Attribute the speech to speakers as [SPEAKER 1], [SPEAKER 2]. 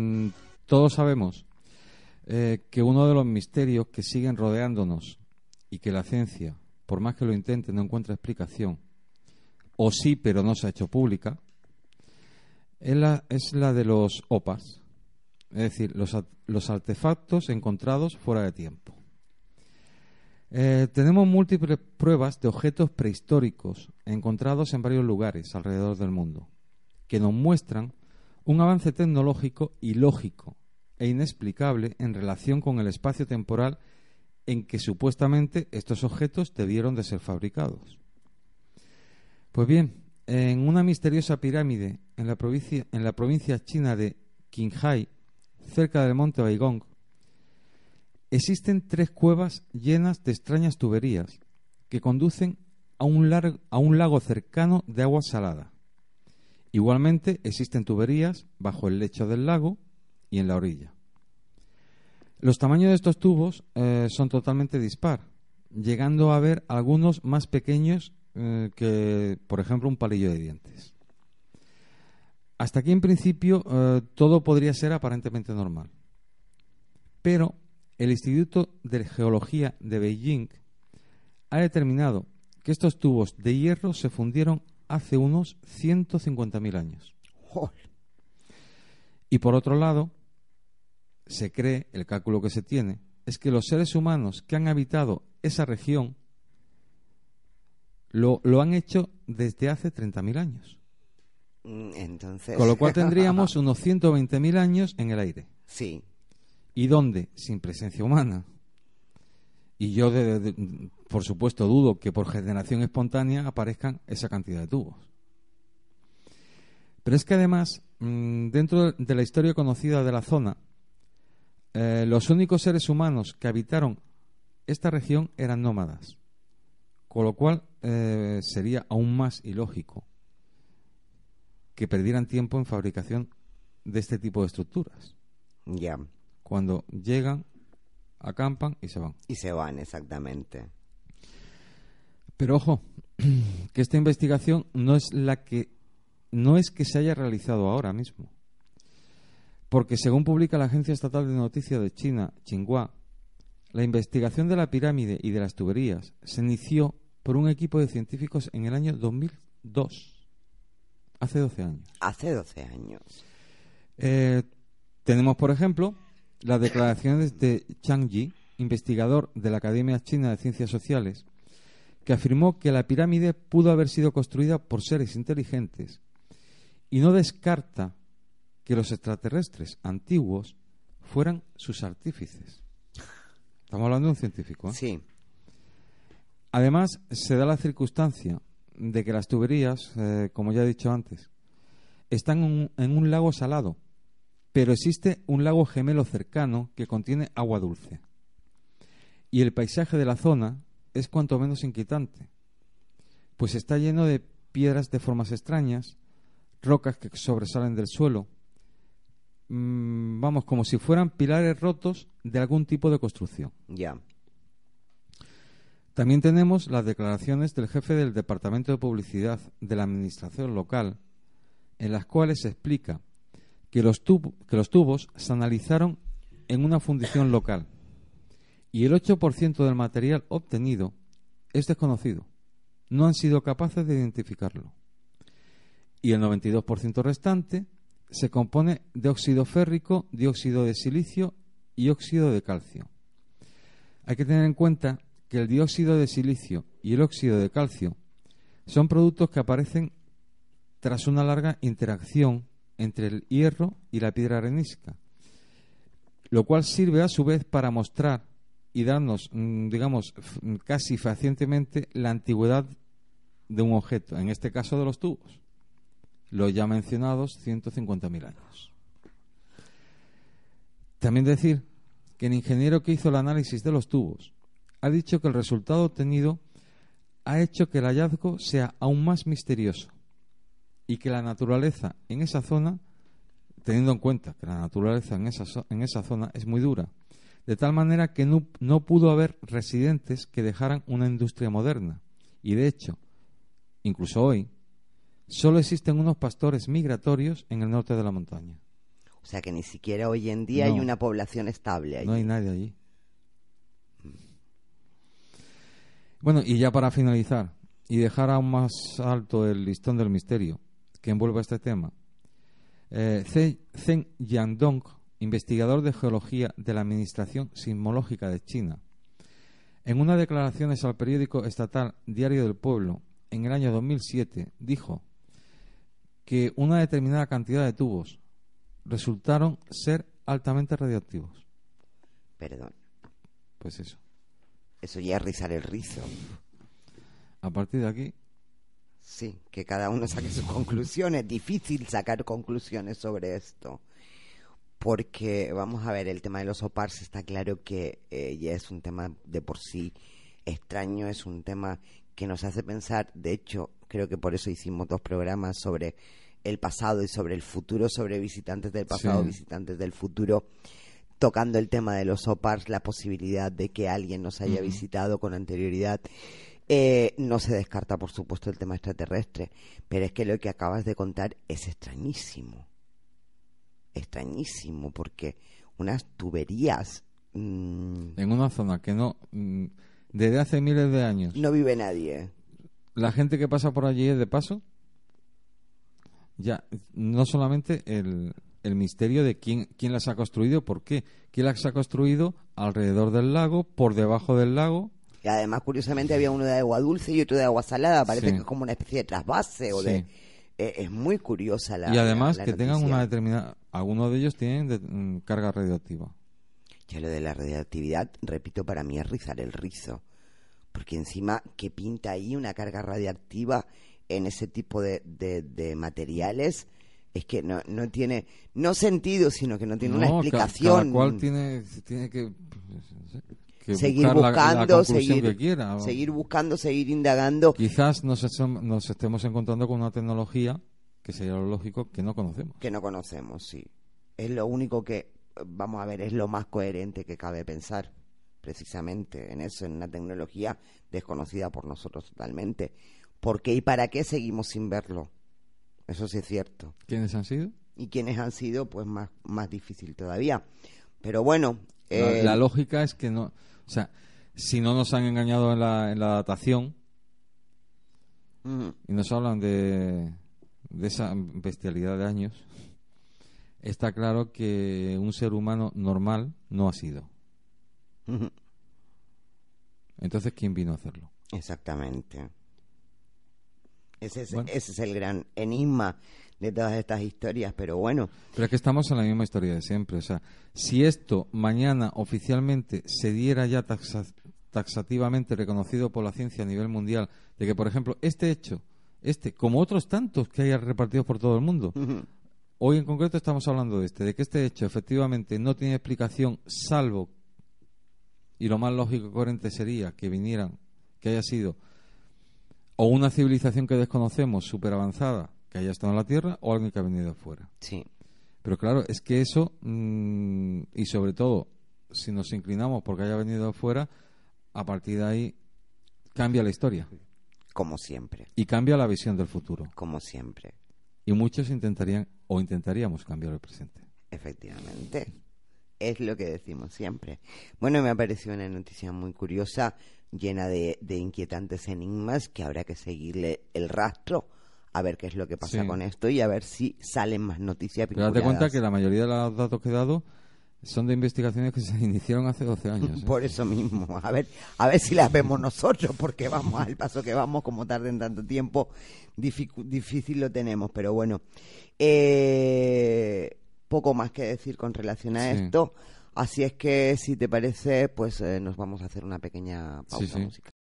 [SPEAKER 1] Mm, todos sabemos eh, que uno de los misterios que siguen rodeándonos y que la ciencia, por más que lo intente, no encuentra explicación, o sí, pero no se ha hecho pública, es la, de los OPAs, es decir, los artefactos encontrados fuera de tiempo. Eh, tenemos múltiples pruebas de objetos prehistóricos encontrados en varios lugares alrededor del mundo, que nos muestran un avance tecnológico ilógico e inexplicable en relación con el espacio temporal en que supuestamente estos objetos debieron de ser fabricados. Pues bien, en una misteriosa pirámide en la provincia, en la provincia china de Qinghai, cerca del monte Baigong, Existen tres cuevas llenas de extrañas tuberías que conducen a un, lago cercano de agua salada. Igualmente existen tuberías bajo el lecho del lago y en la orilla. Los tamaños de estos tubos eh, son totalmente dispar, llegando a haber algunos más pequeños eh, que, por ejemplo, un palillo de dientes. Hasta aquí, en principio, eh, todo podría ser aparentemente normal. Pero el Instituto de Geología de Beijing ha determinado que estos tubos de hierro se fundieron hace unos 150.000 años. Y por otro lado, se cree, el cálculo que se tiene, es que los seres humanos que han habitado esa región lo, han hecho desde hace 30.000 años.
[SPEAKER 2] Mm, entonces... Con lo cual tendríamos
[SPEAKER 1] unos 120.000 años en el aire. Sí, ¿Y dónde? Sin presencia humana. Y yo, por supuesto, dudo que por generación espontánea aparezcan esa cantidad de tubos. Pero es que además, mm, dentro de la historia conocida de la zona, eh, los únicos seres humanos que habitaron esta región eran nómadas, con lo cual eh, sería aún más ilógico que perdieran tiempo en fabricación de este tipo de estructuras. Ya cuando llegan, acampan y se van. Y se van, exactamente. Pero ojo, que esta investigación no es la que no es que se haya realizado ahora mismo. Porque según publica la Agencia Estatal de Noticias de China, Xinhua, la investigación de la pirámide y de las tuberías se inició por un equipo de científicos en el año 2002. Hace 12 años. Hace 12 años. Eh, tenemos, por ejemplo, las declaraciones de Chang Yi, investigador de la Academia China de Ciencias Sociales, que afirmó que la pirámide pudo haber sido construida por seres inteligentes y no descarta que los extraterrestres antiguos fueran sus artífices. Estamos hablando de un científico. ¿eh? Sí. Además, se da la circunstancia de que las tuberías, eh, como ya he dicho antes, están en un lago salado pero existe un lago gemelo cercano que contiene agua dulce. Y el paisaje de la zona es cuanto menos inquietante, pues está lleno de piedras de formas extrañas, rocas que sobresalen del suelo, mm, vamos, como si fueran pilares rotos de algún tipo de construcción. Ya. También tenemos las declaraciones del jefe del Departamento de Publicidad de la Administración local, en las cuales se explica que los, tubos se analizaron en una fundición local y el 8% del material obtenido es desconocido. No han sido capaces de identificarlo. Y el 92% restante se compone de óxido férrico, dióxido de silicio y óxido de calcio. Hay que tener en cuenta que el dióxido de silicio y el óxido de calcio son productos que aparecen tras una larga interacción entre el hierro y la piedra arenisca, lo cual sirve a su vez para mostrar y darnos, mm, digamos, casi facientemente la antigüedad de un objeto, en este caso de los tubos, los ya mencionados 150.000 años. También decir que el ingeniero que hizo el análisis de los tubos ha dicho que el resultado obtenido ha hecho que el hallazgo sea aún más misterioso, y que la naturaleza en esa zona, teniendo en cuenta que la naturaleza en esa, en esa zona es muy dura, de tal manera que no, pudo haber residentes que dejaran una industria moderna. Y de hecho, incluso hoy, solo existen unos pastores migratorios en el norte de la montaña.
[SPEAKER 2] O sea que ni siquiera hoy en día hay una población
[SPEAKER 1] estable allí. No hay nadie allí. Bueno, y ya para finalizar, y dejar aún más alto el listón del misterio, que envuelva este tema. Eh, Zeng Yangdong, investigador de geología de la Administración Sismológica de China, en una declaración al periódico estatal Diario del Pueblo en el año 2007 dijo que una determinada cantidad de tubos resultaron ser altamente radioactivos.
[SPEAKER 2] Perdón. Pues eso. Eso ya es rizar el rizo.
[SPEAKER 1] A partir de aquí,
[SPEAKER 2] Sí, que cada uno saque sus conclusiones. Difícil sacar conclusiones sobre esto. Porque, vamos a ver, el tema de los OPARS está claro que eh, ya es un tema de por sí extraño, es un tema que nos hace pensar. De hecho, creo que por eso hicimos dos programas sobre el pasado y sobre el futuro, sobre visitantes del pasado, visitantes del futuro, tocando el tema de los OPARS, la posibilidad de que alguien nos haya visitado con anterioridad. Eh, no se descarta, por supuesto, el tema extraterrestre, pero es que lo que acabas de contar es extrañísimo. Extrañísimo, porque unas
[SPEAKER 1] tuberías... Mm, en una zona que no... Mm, desde hace miles de años...
[SPEAKER 2] No vive nadie.
[SPEAKER 1] La gente que pasa por allí es de paso. Ya, no solamente el, el misterio de quién, quién las ha construido, por qué. ¿Quién las ha construido alrededor del lago, por debajo del lago?
[SPEAKER 2] Y además, curiosamente, había uno de agua dulce y otro de agua salada. Parece que es como una especie de trasvase o de... E, es muy curiosa la... Y además que tengan una
[SPEAKER 1] determinada... Algunos de ellos tienen mm, carga radioactiva.
[SPEAKER 2] Ya lo de la radioactividad, repito, para mí es rizar el rizo. Porque encima, ¿qué pinta ahí una carga radioactiva en ese tipo de, materiales? Es que no, tiene, no sentido, sino que no tiene una explicación. cual
[SPEAKER 1] tiene, tiene que... Pues, seguir buscando, seguir, buscando, seguir indagando. Quizás nos, estemos encontrando con una tecnología que sería lo lógico que no conocemos.
[SPEAKER 2] Que no conocemos, sí. Es lo único que, vamos a ver, es lo más coherente que cabe pensar, precisamente en eso, en una tecnología desconocida por nosotros totalmente. ¿Por qué y para qué seguimos sin verlo? Eso sí es cierto. ¿Quiénes han sido? Y quienes han sido, pues más, más difícil todavía. Pero
[SPEAKER 1] bueno. la eh, lógica es que no o sea, si no nos han engañado en la, en datación y nos hablan de, de esa bestialidad de años, está claro que un ser humano normal no ha sido. Entonces, ¿quién vino a hacerlo? Exactamente.
[SPEAKER 2] Ese es, el gran enigma de todas estas
[SPEAKER 1] historias, pero bueno. Pero es que estamos en la misma historia de siempre. O sea, si esto mañana oficialmente se diera ya taxativamente reconocido por la ciencia a nivel mundial, de que, por ejemplo, este hecho, este, como otros tantos que hay repartidos por todo el mundo, hoy en concreto estamos hablando de este, de que este hecho efectivamente no tiene explicación salvo, y lo más lógico y coherente sería que vinieran, que haya sido o una civilización que desconocemos, súper avanzada, que haya estado en la Tierra, o alguien que ha venido afuera. Sí. Pero claro, es que eso, mm, y sobre todo, si nos inclinamos porque haya venido afuera, a partir de ahí cambia la historia. Como siempre. Y cambia la visión del futuro. Como siempre. Y muchos intentarían o intentaríamos cambiar el presente. Efectivamente.
[SPEAKER 2] Es lo que decimos siempre. Bueno, me ha parecido una noticia muy curiosa llena de, inquietantes enigmas que habrá que seguirle el rastro a ver qué es lo que pasa con esto y a ver si salen más noticias. Pero date cuenta que
[SPEAKER 1] la mayoría de los datos que he dado son de investigaciones que se iniciaron hace 12 años. ¿eh? Por eso mismo. A ver,
[SPEAKER 2] a ver si las vemos nosotros, porque vamos al paso que vamos, como tarden tanto tiempo, difícil lo tenemos. Pero bueno, eh, poco más que decir con relación a esto. Así es que, si te parece, pues eh, nos vamos a hacer una pequeña pausa musical.